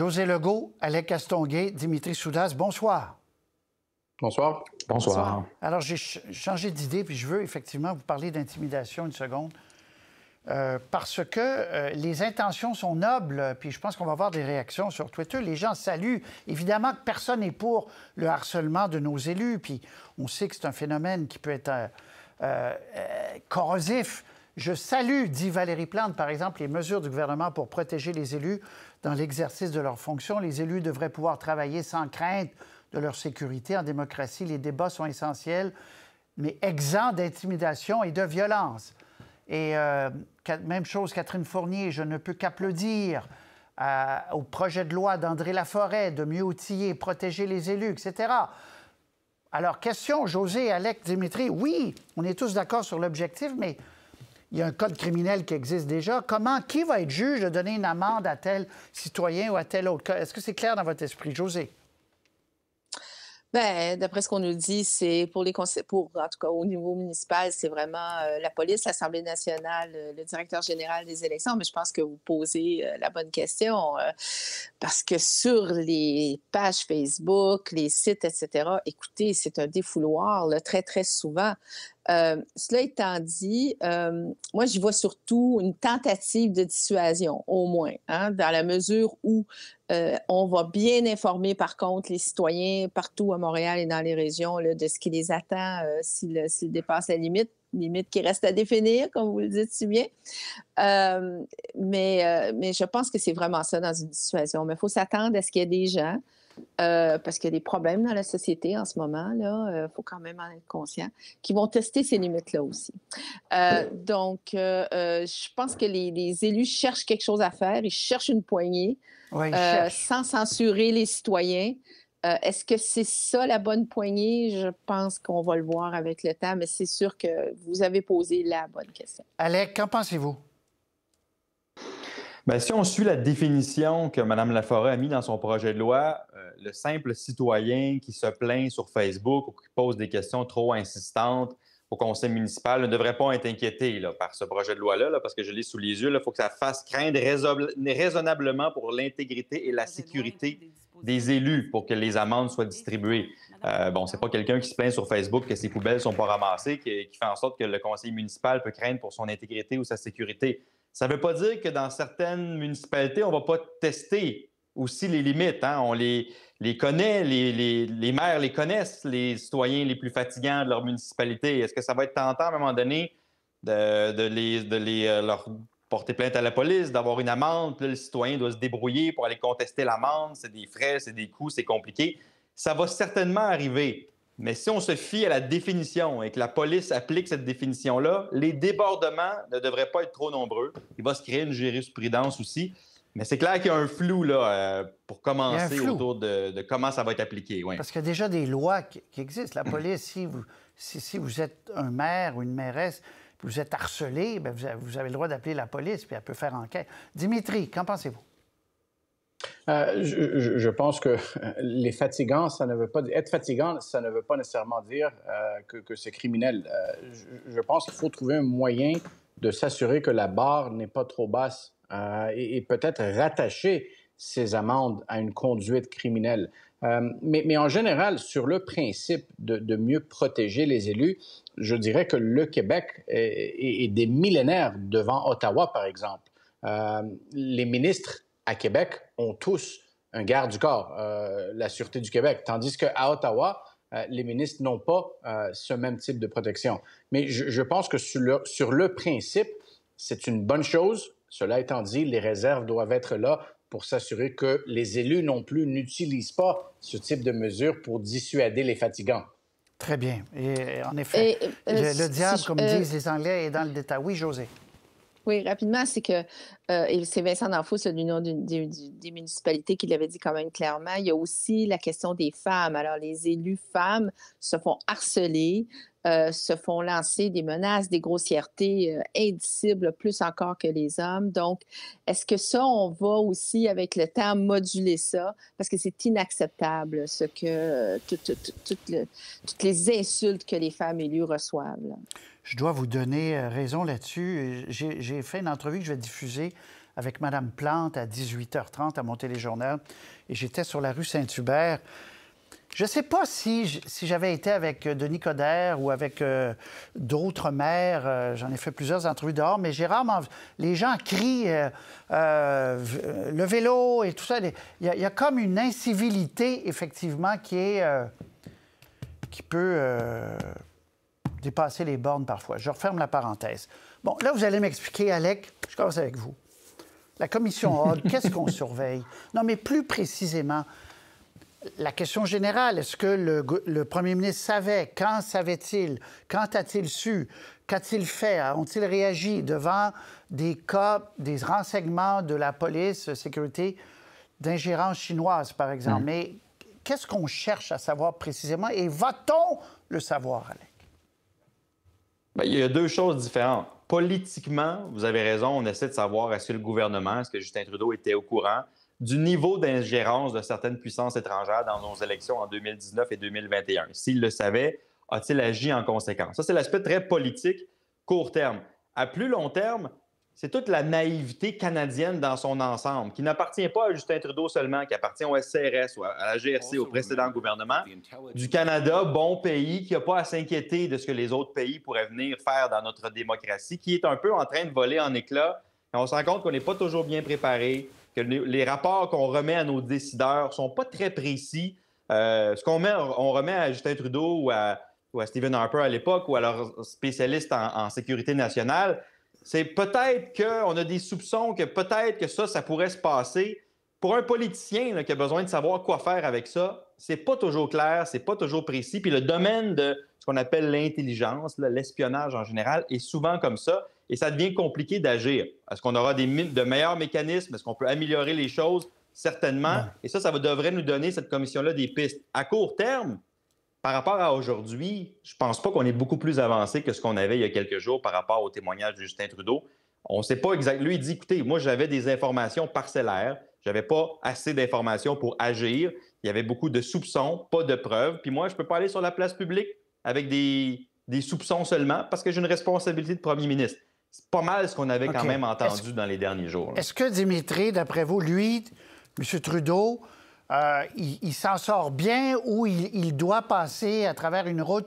José Legault, Alec Castonguay, Dimitri Soudas, bonsoir. Bonsoir. Bonsoir. Alors, j'ai changé d'idée, puis je veux effectivement vous parler d'intimidation une seconde. Euh, parce que euh, les intentions sont nobles, puis je pense qu'on va avoir des réactions sur Twitter. Les gens saluent. Évidemment que personne n'est pour le harcèlement de nos élus, puis on sait que c'est un phénomène qui peut être euh, corrosif. Je salue, dit Valérie Plante, par exemple, les mesures du gouvernement pour protéger les élus dans l'exercice de leurs fonctions. Les élus devraient pouvoir travailler sans crainte de leur sécurité. En démocratie, les débats sont essentiels, mais exempts d'intimidation et de violence. Et euh, même chose, Catherine Fournier, je ne peux qu'applaudir euh, au projet de loi d'André Laforêt de mieux outiller protéger les élus, etc. Alors, question, José, Alec, Dimitri, oui, on est tous d'accord sur l'objectif, mais il y a un code criminel qui existe déjà. Comment, qui va être juge de donner une amende à tel citoyen ou à tel autre? cas? Est-ce que c'est clair dans votre esprit, José? Ben, d'après ce qu'on nous dit, c'est pour les conseils, pour en tout cas au niveau municipal, c'est vraiment euh, la police, l'Assemblée nationale, euh, le directeur général des élections. Mais je pense que vous posez euh, la bonne question parce que sur les pages Facebook, les sites, etc. Écoutez, c'est un défouloir très très souvent. Euh, cela étant dit, euh, moi, j'y vois surtout une tentative de dissuasion, au moins, hein, dans la mesure où euh, on va bien informer, par contre, les citoyens partout à Montréal et dans les régions de ce qui les attend s'ils dépassent la limite limite qui reste à définir, comme vous le dites si bien. mais, mais je pense que c'est vraiment ça dans une dissuasion. Mais il faut s'attendre à ce qu'il y ait des gens euh, parce qu'il y a des problèmes dans la société en ce moment, là, il euh, faut quand même en être conscient, qui vont tester ces limites-là aussi. Euh, donc, je pense que les, élus cherchent quelque chose à faire, ils cherchent une poignée, sans censurer les citoyens. Est-ce que c'est ça la bonne poignée? Je pense qu'on va le voir avec le temps, mais c'est sûr que vous avez posé la bonne question. Alec, qu'en pensez-vous? Ben, si on suit la définition que Mme Laforêt a mise dans son projet de loi, le simple citoyen qui se plaint sur Facebook ou qui pose des questions trop insistantes au conseil municipal ne devrait pas être inquiété là, par ce projet de loi-là, parce que je l'ai sous les yeux. Il faut que ça fasse craindre raisonnablement pour l'intégrité et la sécurité des élus pour que les amendes soient distribuées. Euh, bon, c'est pas quelqu'un qui se plaint sur Facebook que ses poubelles sont pas ramassées qui, fait en sorte que le conseil municipal peut craindre pour son intégrité ou sa sécurité. Ça ne veut pas dire que dans certaines municipalités, on va pas tester aussi les limites. Hein. On les les connaît, les, maires les connaissent, les citoyens les plus fatigants de leur municipalité. Est-ce que ça va être tentant à un moment donné de, les, euh, leur porter plainte à la police, d'avoir une amende? Puis là, le citoyen doit se débrouiller pour aller contester l'amende. C'est des frais, c'est des coûts, c'est compliqué. Ça va certainement arriver. Mais si on se fie à la définition et que la police applique cette définition-là, les débordements ne devraient pas être trop nombreux. Il va se créer une jurisprudence aussi. Mais c'est clair qu'il y a un flou là, euh, pour commencer autour de, comment ça va être appliqué. Parce qu'il y a déjà des lois qui, existent. La police, si vous, si, vous êtes un maire ou une mairesse, vous êtes harcelé, ben, vous, avez, le droit d'appeler la police, puis elle peut faire enquête. Dimitri, qu'en pensez-vous? Euh, je, pense que les fatigants, ça ne veut pas être fatigant, ça ne veut pas nécessairement dire euh, que, c'est criminel. je, je pense qu'il faut trouver un moyen de s'assurer que la barre n'est pas trop basse euh, et, peut-être rattacher ces amendes à une conduite criminelle. Euh, mais, en général, sur le principe de, mieux protéger les élus, je dirais que le Québec est, des millénaires devant Ottawa, par exemple. Euh, les ministres à Québec ont tous un garde du corps, la Sûreté du Québec, tandis qu'à Ottawa, les ministres n'ont pas ce même type de protection. Mais je, pense que sur le principe, c'est une bonne chose cela étant dit, les réserves doivent être là pour s'assurer que les élus non plus n'utilisent pas ce type de mesures pour dissuader les fatigants. Très bien. Et en effet, le, euh, diable, comme euh, disent les Anglais, est dans le détail. Oui, José. Oui, rapidement, c'est que, euh, c'est Vincent Danfous, du nom des municipalités, qui l'avait dit quand même clairement, il y a aussi la question des femmes. Alors, les élus femmes se font harceler, euh, se font lancer des menaces, des grossièretés euh, indicibles, plus encore que les hommes. Donc, est-ce que ça, on va aussi, avec le temps, moduler ça? Parce que c'est inacceptable, euh, ce que toutes les insultes que les femmes élues reçoivent. Je dois vous donner raison là-dessus. J'ai fait une entrevue que je vais diffuser avec Mme Plante à 18h30 à mon téléjournal. Et j'étais sur la rue Saint-Hubert je ne sais pas si, si j'avais été avec euh, Denis Coderre ou avec euh, d'autres maires. Euh, j'en ai fait plusieurs entrevues dehors, mais j'ai rarement... Les gens crient le vélo et tout ça. Il y, a comme une incivilité, effectivement, qui est... qui peut dépasser les bornes parfois. Je referme la parenthèse. Bon, là, vous allez m'expliquer, Alec, je commence avec vous. La commission Hall, qu'est-ce qu'on surveille? Non, mais plus précisément, la question générale, est-ce que le, premier ministre savait? Quand savait-il? Quand a-t-il su? Qu'a-t-il fait? Ont-ils réagi devant des cas, des renseignements de la police, sécurité, d'ingérence chinoise, par exemple? Mmh. Mais qu'est-ce qu'on cherche à savoir précisément et va-t-on le savoir, Alec? Ben, il y a deux choses différentes. Politiquement, vous avez raison, on essaie de savoir est-ce que le gouvernement, est-ce que Justin Trudeau était au courant? du niveau d'ingérence de certaines puissances étrangères dans nos élections en 2019 et 2021. S'il le savait, a-t-il agi en conséquence? Ça, c'est l'aspect très politique, court terme. À plus long terme, c'est toute la naïveté canadienne dans son ensemble, qui n'appartient pas à Justin Trudeau seulement, qui appartient au SCRS ou à la GRC, au précédent gouvernement, du Canada, bon pays, qui n'a pas à s'inquiéter de ce que les autres pays pourraient venir faire dans notre démocratie, qui est un peu en train de voler en éclats. Et on se rend compte qu'on n'est pas toujours bien préparé, les, rapports qu'on remet à nos décideurs ne sont pas très précis. Euh, ce qu'on met, on remet à Justin Trudeau ou à, Stephen Harper à l'époque ou à leurs spécialistes en, sécurité nationale, c'est peut-être qu'on a des soupçons que peut-être que ça, ça pourrait se passer. Pour un politicien qui a besoin de savoir quoi faire avec ça, c'est pas toujours clair, c'est pas toujours précis. Puis le domaine de ce qu'on appelle l'intelligence, l'espionnage en général, est souvent comme ça et ça devient compliqué d'agir. Est-ce qu'on aura des, de meilleurs mécanismes? Est-ce qu'on peut améliorer les choses? Certainement. Et ça, ça devrait nous donner, cette commission-là, des pistes. À court terme, par rapport à aujourd'hui, je pense pas qu'on est beaucoup plus avancé que ce qu'on avait il y a quelques jours par rapport au témoignage de Justin Trudeau. On ne sait pas exactement. Lui, il dit écoutez, moi, j'avais des informations parcellaires. J'avais pas assez d'informations pour agir. Il y avait beaucoup de soupçons, pas de preuves. Puis moi, je peux pas aller sur la place publique avec des, des soupçons seulement parce que j'ai une responsabilité de premier ministre. C'est pas mal ce qu'on avait quand même entendu dans les derniers jours. Est-ce que Dimitri, d'après vous, lui, M. Trudeau, euh, il, s'en sort bien ou il, doit passer à travers une route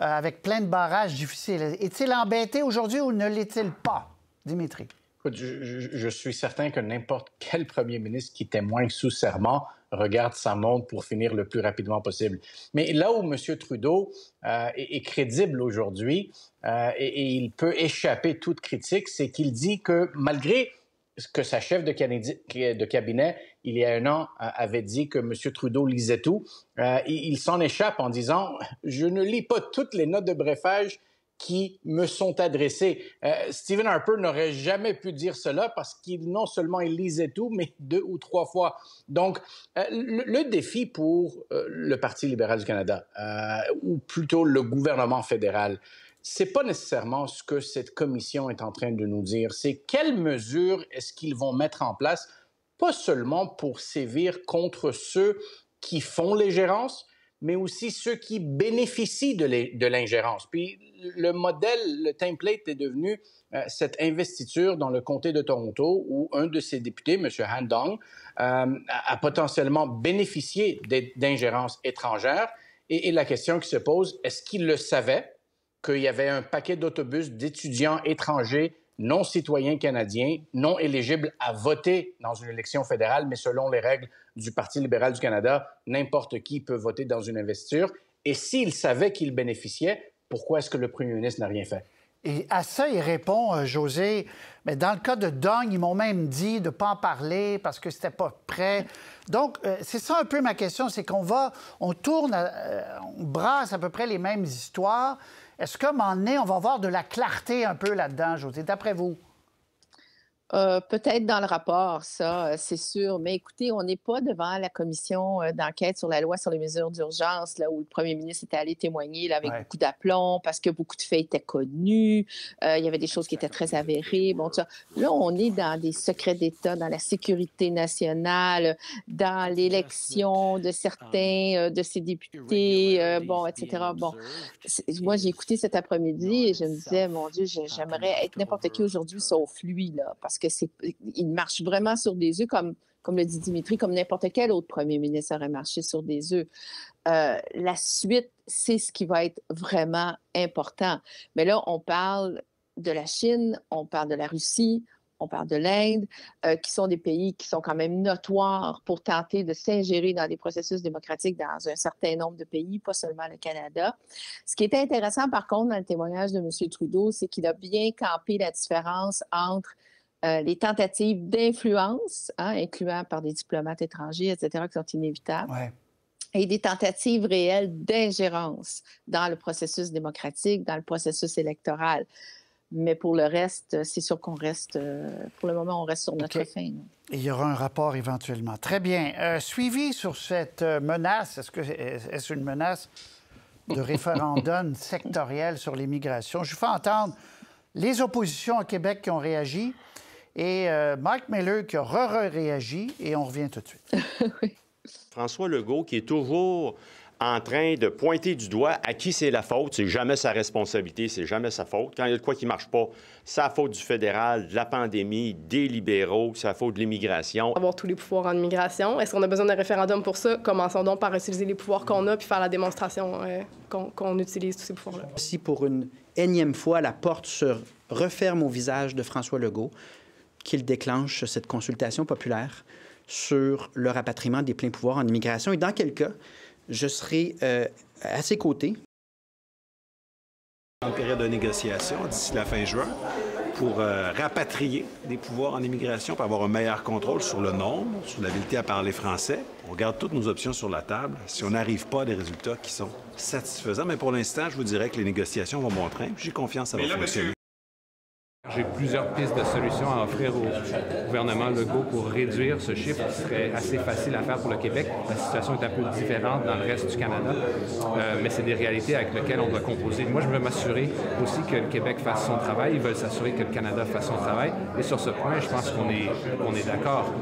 euh, avec plein de barrages difficiles? Est-il embêté aujourd'hui ou ne l'est-il pas, Dimitri? Je, je, suis certain que n'importe quel premier ministre qui témoigne sous serment regarde sa montre pour finir le plus rapidement possible. Mais là où M. Trudeau euh, est, crédible aujourd'hui euh, et, il peut échapper toute critique, c'est qu'il dit que malgré ce que sa chef de, cabinet, il y a un an, avait dit que M. Trudeau lisait tout, euh, il s'en échappe en disant, je ne lis pas toutes les notes de brefage qui me sont adressés. Euh, Stephen Harper n'aurait jamais pu dire cela parce qu'il non seulement il lisait tout, mais deux ou trois fois. Donc, euh, le, défi pour euh, le Parti libéral du Canada, ou plutôt le gouvernement fédéral, c'est pas nécessairement ce que cette commission est en train de nous dire. C'est quelles mesures est-ce qu'ils vont mettre en place, pas seulement pour sévir contre ceux qui font les gérances, mais aussi ceux qui bénéficient de l'ingérence. Puis le modèle, le template est devenu euh, cette investiture dans le comté de Toronto où un de ses députés, M. Han Dong, euh, a potentiellement bénéficié d'ingérences étrangères. Et, et la question qui se pose, est-ce qu'il le savait qu'il y avait un paquet d'autobus d'étudiants étrangers non citoyen canadien, non éligible à voter dans une élection fédérale, mais selon les règles du Parti libéral du Canada, n'importe qui peut voter dans une investiture. Et s'il savait qu'il bénéficiait, pourquoi est-ce que le premier ministre n'a rien fait? Et à ça, il répond, euh, José, mais dans le cas de Dong, ils m'ont même dit de ne pas en parler parce que c'était pas prêt. Donc, euh, c'est ça un peu ma question, c'est qu'on va, on tourne, euh, on brasse à peu près les mêmes histoires, est-ce qu'à un moment donné, on va avoir de la clarté un peu là-dedans, José, d'après vous? Euh, peut-être dans le rapport, ça, euh, c'est sûr. Mais écoutez, on n'est pas devant la commission euh, d'enquête sur la loi sur les mesures d'urgence, là où le premier ministre était allé témoigner là, avec beaucoup d'aplomb parce que beaucoup de faits étaient connus. il y avait des choses qui étaient très avérées. Bon, ça. Là, on est dans des secrets d'État, dans la sécurité nationale, dans l'élection de ah. certains de ses députés, bon, etc. Bon, moi, j'ai écouté cet après-midi et je me disais, mon Dieu, j'aimerais être n'importe qui aujourd'hui sauf lui, là, parce que que c'est, il marche vraiment sur des œufs, comme, comme le dit Dimitri, comme n'importe quel autre premier ministre aurait marché sur des œufs. Euh, la suite, c'est ce qui va être vraiment important. Mais là, on parle de la Chine, on parle de la Russie, on parle de l'Inde, euh, qui sont des pays qui sont quand même notoires pour tenter de s'ingérer dans des processus démocratiques dans un certain nombre de pays, pas seulement le Canada. Ce qui est intéressant, par contre, dans le témoignage de M. Trudeau, c'est qu'il a bien campé la différence entre euh, les tentatives d'influence, hein, incluant par des diplomates étrangers, etc., qui sont inévitables. Et des tentatives réelles d'ingérence dans le processus démocratique, dans le processus électoral. Mais pour le reste, c'est sûr qu'on reste, euh, pour le moment, on reste sur notre fin. il y aura un rapport éventuellement. Très bien. Euh, suivi sur cette menace, est-ce que est une menace de référendum sectoriel sur l'immigration? Je vous fais entendre les oppositions au Québec qui ont réagi. Et Marc euh, Mike qui a re-réagi et on revient tout de suite. François Legault qui est toujours en train de pointer du doigt à qui c'est la faute. C'est jamais sa responsabilité, c'est jamais sa faute. Quand il y a de quoi qui marche pas, c'est la faute du fédéral, de la pandémie, des libéraux, c'est la faute de l'immigration. Avoir tous les pouvoirs en immigration. Est-ce qu'on a besoin d'un référendum pour ça? Commençons donc par utiliser les pouvoirs qu'on a puis faire la démonstration euh, qu'on utilise tous ces pouvoirs-là. Si pour une énième fois la porte se referme au visage de François Legault, qu'il déclenche cette consultation populaire sur le rapatriement des pleins pouvoirs en immigration. Et dans quel cas, je serai euh, à ses côtés. En période de négociation, d'ici la fin juin, pour euh, rapatrier des pouvoirs en immigration, pour avoir un meilleur contrôle sur le nombre, sur l'habilité à parler français. On regarde toutes nos options sur la table. Si on n'arrive pas à des résultats qui sont satisfaisants, mais pour l'instant, je vous dirais que les négociations vont bon train. J'ai confiance à va fonctionner. J'ai plusieurs pistes de solutions à offrir au gouvernement Legault pour réduire ce chiffre qui serait assez facile à faire pour le Québec. La situation est un peu différente dans le reste du Canada, euh, mais c'est des réalités avec lesquelles on doit composer. Moi, je veux m'assurer aussi que le Québec fasse son travail. Ils veulent s'assurer que le Canada fasse son travail. Et sur ce point, je pense qu'on est, on est d'accord.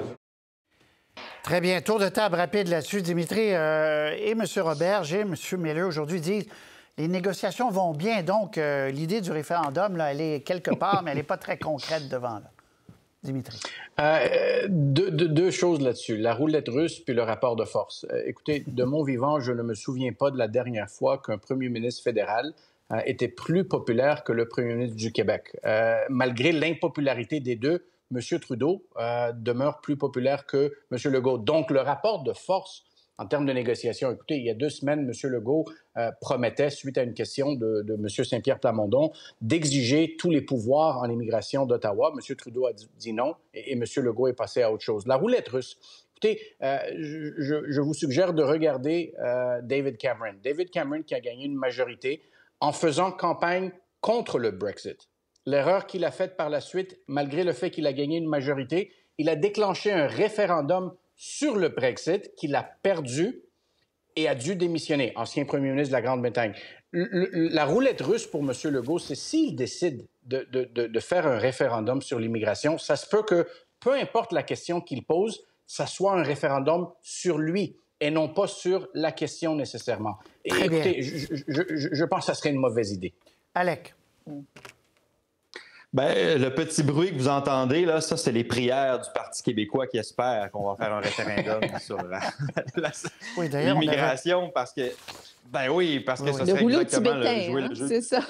Très bien. Tour de table rapide là-dessus. Dimitri euh, et M. Robert, J'ai M. Miller aujourd'hui disent les négociations vont bien, donc euh, l'idée du référendum, là, elle est quelque part, mais elle n'est pas très concrète devant. Dimitri. Euh, deux, choses là-dessus, la roulette russe puis le rapport de force. Euh, écoutez, de mon vivant, je ne me souviens pas de la dernière fois qu'un premier ministre fédéral était plus populaire que le premier ministre du Québec. malgré l'impopularité des deux, M. Trudeau demeure plus populaire que M. Legault. Donc, le rapport de force en termes de négociation. Écoutez, il y a deux semaines, M. Legault euh, promettait, suite à une question de, M. Saint-Pierre Plamondon, d'exiger tous les pouvoirs en immigration d'Ottawa. M. Trudeau a dit non et, M. Legault est passé à autre chose. La roulette russe. Écoutez, euh, je, vous suggère de regarder euh, David Cameron. David Cameron qui a gagné une majorité en faisant campagne contre le Brexit. L'erreur qu'il a faite par la suite, malgré le fait qu'il a gagné une majorité, il a déclenché un référendum sur le Brexit qu'il a perdu et a dû démissionner, ancien premier ministre de la Grande-Bretagne. La roulette russe pour M. Legault, c'est s'il décide de, faire un référendum sur l'immigration, ça se peut que, peu importe la question qu'il pose, ça soit un référendum sur lui et non pas sur la question nécessairement. écoutez, Je, pense que ça serait une mauvaise idée. Alec. Mm. Ben, le petit bruit que vous entendez, là, ça, c'est les prières du Parti québécois qui espèrent qu'on va faire un référendum sur l'immigration parce que. Ben oui, parce que ce ça serait exactement le, jouer le hein, jeu. C'est ça.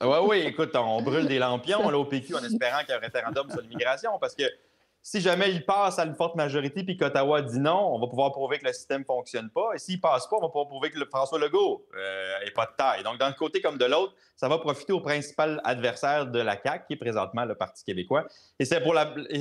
Ah oui, oui, écoute, on brûle des lampions là, au PQ en espérant qu'il y ait un référendum sur l'immigration parce que si jamais il passe à une forte majorité puis qu'Ottawa dit non, on va pouvoir prouver que le système ne fonctionne pas. Et s'il ne passe pas, on va pouvoir prouver que François Legault n'est euh, pas de taille. Donc, d'un côté comme de l'autre, ça va profiter au principal adversaire de la CAQ, qui est présentement le Parti québécois. Et c'est pour,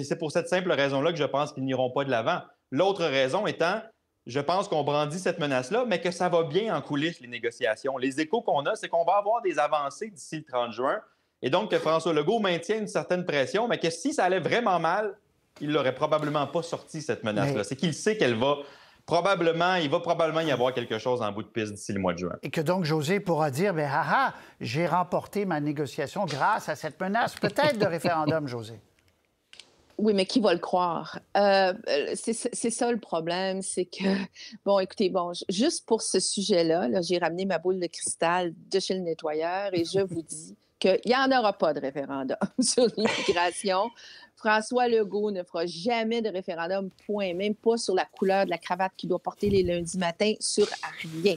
c'est pour cette simple raison-là que je pense qu'ils n'iront pas de l'avant. L'autre raison étant, je pense qu'on brandit cette menace-là, mais que ça va bien en coulisses, les négociations. Les échos qu'on a, c'est qu'on va avoir des avancées d'ici le 30 juin. Et donc, que François Legault maintient une certaine pression, mais que si ça allait vraiment mal, il l'aurait probablement pas sorti, cette menace-là. C'est qu'il sait qu'elle va probablement, il va probablement y avoir quelque chose en bout de piste d'ici le mois de juin. Et que donc José pourra dire, ben, haha, ah, j'ai remporté ma négociation grâce à cette menace, peut-être de référendum, José. Oui, mais qui va le croire? Euh, c'est ça le problème, c'est que, bon, écoutez, bon, juste pour ce sujet-là, -là, j'ai ramené ma boule de cristal de chez le nettoyeur et je vous dis qu'il n'y en aura pas de référendum sur l'immigration. François Legault ne fera jamais de référendum, point, même pas sur la couleur de la cravate qu'il doit porter les lundis matins, sur rien.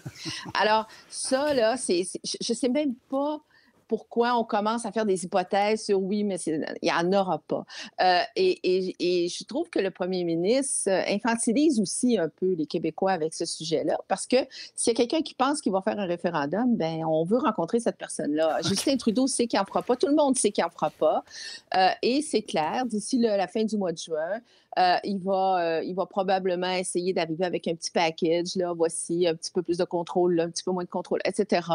Alors, ça, là, c'est, je ne sais même pas pourquoi on commence à faire des hypothèses sur oui, mais il n'y en aura pas. Euh, et, je trouve que le premier ministre euh, infantilise aussi un peu les Québécois avec ce sujet-là, parce que s'il y a quelqu'un qui pense qu'il va faire un référendum, ben on veut rencontrer cette personne-là. Justin Trudeau sait qu'il n'en fera pas, tout le monde sait qu'il n'en fera pas. Euh, et c'est clair, d'ici la fin du mois de juin, euh, euh, il, va, probablement essayer d'arriver avec un petit package, là, voici un petit peu plus de contrôle, un petit peu moins de contrôle, etc.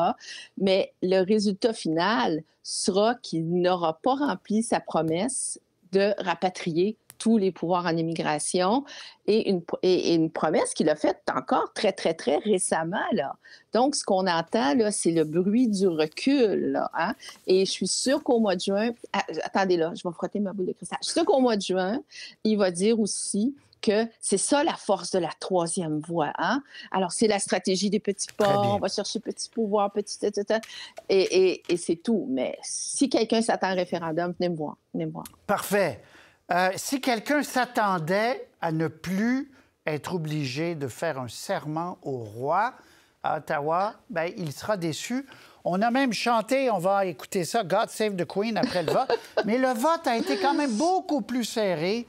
Mais le résultat final sera qu'il n'aura pas rempli sa promesse de rapatrier tous les pouvoirs en immigration et une, et, une promesse qu'il a faite encore très, très, très récemment. Là. Donc, ce qu'on entend, là, c'est le bruit du recul. Hein. Et je suis sûre qu'au mois de juin, ah, attendez là, je vais frotter ma boule de cristal. Je suis sûre qu'au mois de juin, il va dire aussi que c'est ça la force de la troisième voie. Hein. Alors, c'est la stratégie des petits pas, on va chercher petit pouvoir, petit... et, et, et c'est tout. Mais si quelqu'un s'attend à un référendum, venez Venez me voir. Parfait. Euh, si quelqu'un s'attendait à ne plus être obligé de faire un serment au roi à Ottawa, ben, il sera déçu. On a même chanté, on va écouter ça, God Save the Queen après le vote. Mais le vote a été quand même beaucoup plus serré.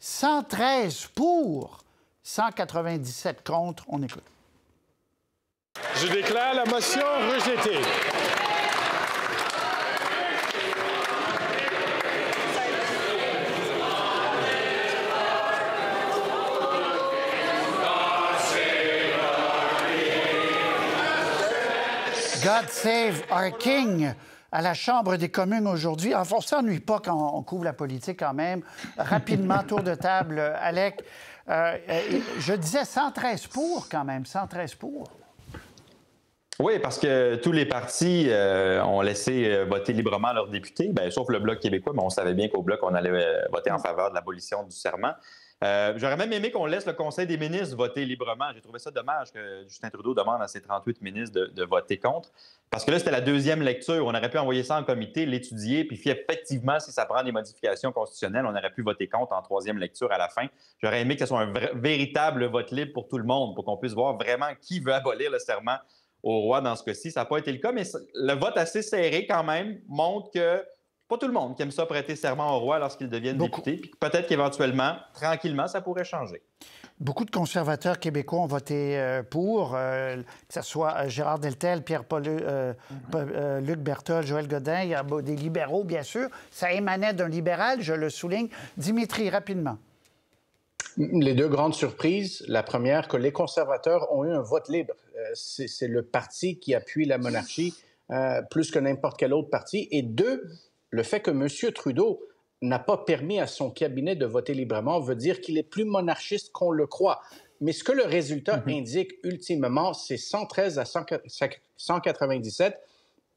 113 pour, 197 contre. On écoute. Je déclare la motion rejetée. God save our king à la Chambre des communes aujourd'hui. Enfin, on s'ennuie pas quand on couvre la politique quand même. Rapidement, tour de table, Alec. Euh, euh, je disais 113 pour quand même, 113 pour. Oui, parce que tous les partis euh, ont laissé voter librement leurs députés, ben, sauf le Bloc québécois, mais on savait bien qu'au Bloc, on allait voter en faveur de l'abolition du serment. Euh, j'aurais même aimé qu'on laisse le Conseil des ministres voter librement. J'ai trouvé ça dommage que Justin Trudeau demande à ses 38 ministres de, de voter contre. Parce que là, c'était la deuxième lecture. On aurait pu envoyer ça en comité, l'étudier, puis effectivement, si ça prend des modifications constitutionnelles, on aurait pu voter contre en troisième lecture à la fin. J'aurais aimé que ce soit un véritable vote libre pour tout le monde, pour qu'on puisse voir vraiment qui veut abolir le serment au roi dans ce cas-ci. Ça n'a pas été le cas, mais le vote assez serré quand même montre que pas tout le monde qui aime ça prêter serment au roi lorsqu'il devient député. peut-être qu'éventuellement, tranquillement, ça pourrait changer. Beaucoup de conservateurs québécois ont voté euh, pour, euh, que ce soit euh, Gérard Deltel, Pierre mhm. Paul, Luc Berthold, Joël Godin, il y a des libéraux, bien sûr. Ça émanait d'un libéral, je le souligne. Dimitri, rapidement. Les deux grandes surprises. La première, que les conservateurs ont eu un vote libre. C'est le parti qui appuie la monarchie plus que n'importe quel autre parti. Et deux, le fait que M. Trudeau n'a pas permis à son cabinet de voter librement veut dire qu'il est plus monarchiste qu'on le croit. Mais ce que le résultat mhm. indique ultimement, c'est 113 à 197.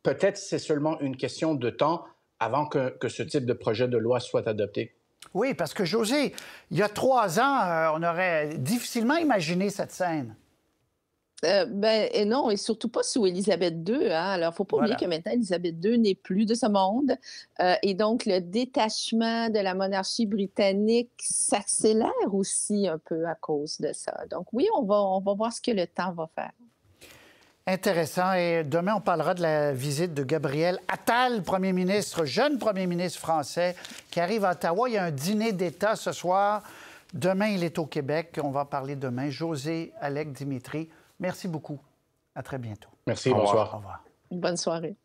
Peut-être c'est seulement une question de temps avant que, ce type de projet de loi soit adopté. Oui, parce que José, il y a trois ans, euh, on aurait difficilement imaginé cette scène. Euh, ben, et non, et surtout pas sous Élisabeth II. Hein. Alors, faut pas oublier que maintenant, Élisabeth II n'est plus de ce monde. Euh, et donc, le détachement de la monarchie britannique s'accélère aussi un peu à cause de ça. Donc, oui, on va, on va voir ce que le temps va faire. Intéressant. Et demain, on parlera de la visite de Gabriel Attal, premier ministre, jeune premier ministre français, qui arrive à Ottawa. Il y a un dîner d'État ce soir. Demain, il est au Québec. On va en parler demain. José, Alec, Dimitri. Merci beaucoup. À très bientôt. Merci, Au bonsoir. Au revoir. Bonne soirée.